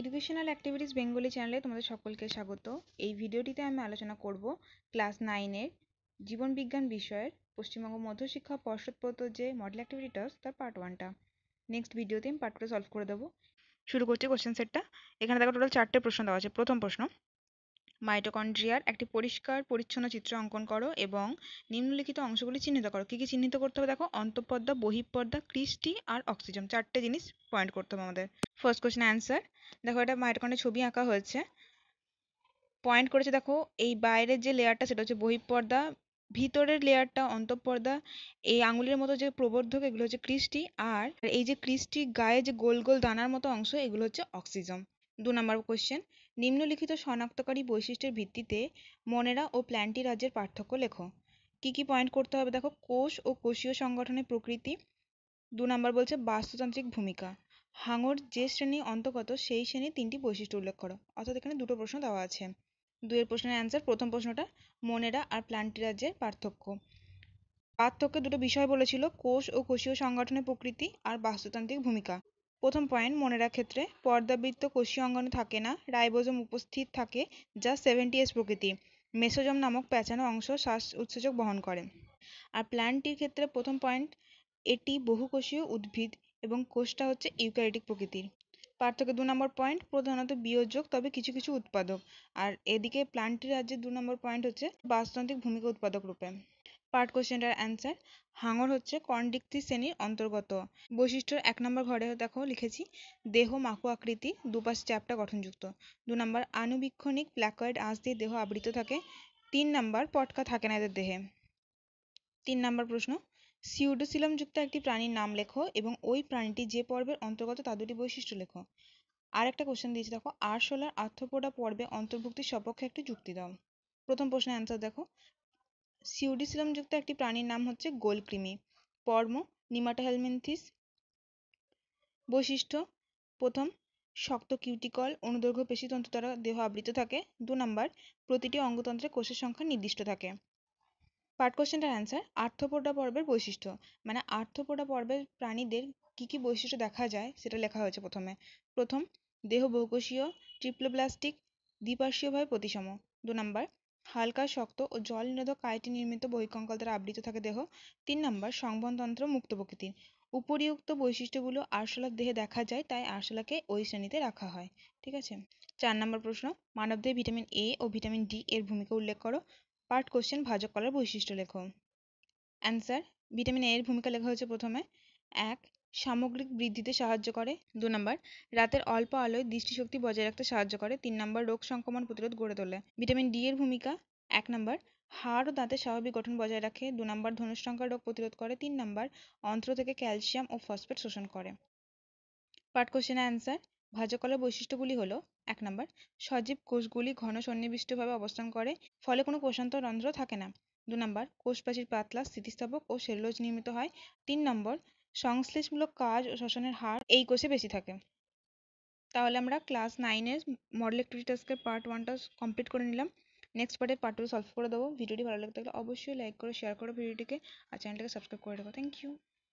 educational activities Bengali চ্যানেলে তোমাদের সকলকে স্বাগত এই ভিডিওটিতে আমি আলোচনা করব ক্লাস নাইনের জীবনবিজ্ঞান বিষয়ের পশ্চিমবঙ্গ মধ্যশিক্ষা পর্ষদ যে মডেল অ্যাক্টিভিটিটাস তার পার্ট ওয়ানটা নেক্সট ভিডিওতে আমি পার্ট টু সলভ করে দেবো শুরু করছি কোশ্চেন সেটটা এখানে দেখো টোটাল চারটে প্রশ্ন দেওয়া আছে প্রথম প্রশ্ন মাইটোকন্ড্রিয়ার একটি পরিষ্কার পরিচ্ছন্ন চিত্র অঙ্কন করো এবং নিম্নলিখিত অংশগুলি চিহ্নিত করো কী কী চিহ্নিত করতে হবে দেখো অন্তঃপর্দা বহিঃপর্দা ক্রিস্টি আর অক্সিজেন চারটে জিনিস পয়েন্ট করতে হবে আমাদের ফার্স্ট কোয়েশ্চেন অ্যান্সার দেখো এটা মাইটোকন্ডের ছবি আঁকা হয়েছে পয়েন্ট করেছে দেখো এই বাইরের যে লেয়ারটা সেটা হচ্ছে বহিঃপর্দা ভিতরের লেয়ারটা অন্তঃপর্দা এই আঙুলের মতো যে প্রবর্ধক এগুলো হচ্ছে ক্রিস্টি আর এই যে ক্রিস্টি গায়ে যে গোল গোল দানার মতো অংশ এগুলো হচ্ছে অক্সিজম দু নম্বর কোয়েশ্চেন নিম্নলিখিত শনাক্তকারী বৈশিষ্ট্যের ভিত্তিতে মনেরা ও প্ল্যান্টি রাজ্যের পার্থক্য লেখো কি কি পয়েন্ট করতে হবে দেখো কোষ ও কোষীয় সংগঠনের প্রকৃতি দু নম্বর বলছে বাস্তুতান্ত্রিক ভূমিকা হাঙর যে শ্রেণী অন্তর্গত সেই শ্রেণীর তিনটি বৈশিষ্ট্য উল্লেখ করো অর্থাৎ এখানে দুটো প্রশ্ন দেওয়া আছে দুয়ের প্রশ্নের অ্যান্সার প্রথম প্রশ্নটা মনেরা আর প্ল্যান্টি রাজ্যের পার্থক্য পার্থক্য দুটো বিষয় বলেছিল কোষ ও কোষীয় সংগঠনের প্রকৃতি আর বাস্তুতান্ত্রিক ভূমিকা প্রথম পয়েন্ট মনে রাখার ক্ষেত্রে পর্দাবৃত্ত কোষীয় অঙ্গাণু থাকে না রাইবোজম উপস্থিত থাকে যা এস প্রকৃতি মেসোজম নামক প্যাঁচানো অংশ শ্বাস উৎসেচক বহন করে আর প্ল্যান্টটির ক্ষেত্রে প্রথম পয়েন্ট এটি বহুকোষীয় উদ্ভিদ এবং কোষটা হচ্ছে ইউক্যারিটিক প্রকৃতির পার্থক্য দু নম্বর পয়েন্ট প্রধানত বিয়োজক তবে কিছু কিছু উৎপাদক আর এদিকে প্ল্যান্টের রাজ্যে দু নম্বর পয়েন্ট হচ্ছে বাস্তান্ত্রিক ভূমিকা উৎপাদক রূপে পার্ট কোশ্চেনটার অ্যান্সার হাঙর হচ্ছে কন্ডিক্তি শ্রেণীর অন্তর্গত বৈশিষ্ট্যর এক নম্বর ঘরে দেখো লিখেছি দেহ মাকু আকৃতি দুপাশ চ্যাপটা গঠনযুক্ত দু নম্বর আনুবীক্ষণিক প্ল্যাকয়েড আঁশ দিয়ে দেহ আবৃত থাকে তিন নম্বর পটকা থাকে না এদের দেহে তিন নম্বর প্রশ্ন সিউডোসিলামযুক্ত একটি প্রাণীর নাম লেখো এবং ওই প্রাণীটি যে পর্বের অন্তর্গত তা দুটি বৈশিষ্ট্য লেখো আর একটা কোশ্চেন দিয়েছি দেখো আরশোলার আর্থপোডা পর্বে অন্তর্ভুক্তির সপক্ষে একটি যুক্তি দাও প্রথম প্রশ্নের অ্যান্সার দেখো যুক্ত একটি প্রাণীর নাম হচ্ছে গোলকৃমি পর্ম নিমাটোহেলমিনথিস বৈশিষ্ট্য প্রথম শক্ত কিউটিকল অনুদৈর্ঘ্য পেশিতন্তু দ্বারা দেহ আবৃত থাকে দু নম্বর প্রতিটি অঙ্গতন্ত্রে কোষের সংখ্যা নির্দিষ্ট থাকে পার্ট কোশ্চেনটার অ্যান্সার আর্থপোডা পর্বের বৈশিষ্ট্য মানে আর্থপোডা পর্বের প্রাণীদের কি কি বৈশিষ্ট্য দেখা যায় সেটা লেখা হয়েছে প্রথমে প্রথম দেহ বহুকোষীয় ট্রিপ্লোব্লাস্টিক দ্বিপার্শ্বীয়ভাবে প্রতিসম দু নম্বর হালকা শক্ত ও জল নিরোধক কায়টি নির্মিত বহিঃকঙ্কাল দ্বারা আবৃত থাকে দেহ তিন নম্বর সংবনতন্ত্র মুক্ত প্রকৃতির উপরিউক্ত বৈশিষ্ট্যগুলো আরশোলার দেহে দেখা যায় তাই আরশোলাকে ওই শ্রেণীতে রাখা হয় ঠিক আছে চার নম্বর প্রশ্ন মানবদেহে ভিটামিন এ ও ভিটামিন ডি এর ভূমিকা উল্লেখ করো পার্ট কোশ্চেন ভাজক কলার বৈশিষ্ট্য লেখো অ্যান্সার ভিটামিন এ এর ভূমিকা লেখা হয়েছে প্রথমে এক সামগ্রিক বৃদ্ধিতে সাহায্য করে দু নম্বর রাতের অল্প আলোয় দৃষ্টিশক্তি বজায় রাখতে সাহায্য করে তিন নম্বর রোগ সংক্রমণ প্রতিরোধ গড়ে তোলে ভিটামিন ডি এর ভূমিকা এক নম্বর হাড় ও দাঁতের স্বাভাবিক গঠন বজায় রাখে দু নম্বর ধনুষ্টঙ্কার রোগ প্রতিরোধ করে তিন নম্বর অন্ত্র থেকে ক্যালসিয়াম ও ফসফেট শোষণ করে পার্ট কোশ্চেনের অ্যান্সার ভাজকলের বৈশিষ্ট্যগুলি হল এক নম্বর সজীব কোষগুলি ঘন সন্নিবিষ্টভাবে অবস্থান করে ফলে কোনো কোষান্তর রন্ধ্র থাকে না দু নম্বর কোষপ্রাচীর পাতলা স্থিতিস্থাপক ও সেলুলোজ নির্মিত হয় তিন নম্বর সংশ্লেষমূলক কাজ ও শোষণের হার এই কোষে বেশি থাকে তাহলে আমরা ক্লাস নাইনের মডেল অ্যাক্টিভিটি পার্ট ওয়ানটা কমপ্লিট করে নিলাম নেক্সট পার্টে পার্ট টু সলভ করে দেবো ভিডিওটি ভালো লাগলে অবশ্যই লাইক করো শেয়ার করো ভিডিওটিকে আর চ্যানেলটাকে সাবস্ক্রাইব করে রাখো থ্যাংক ইউ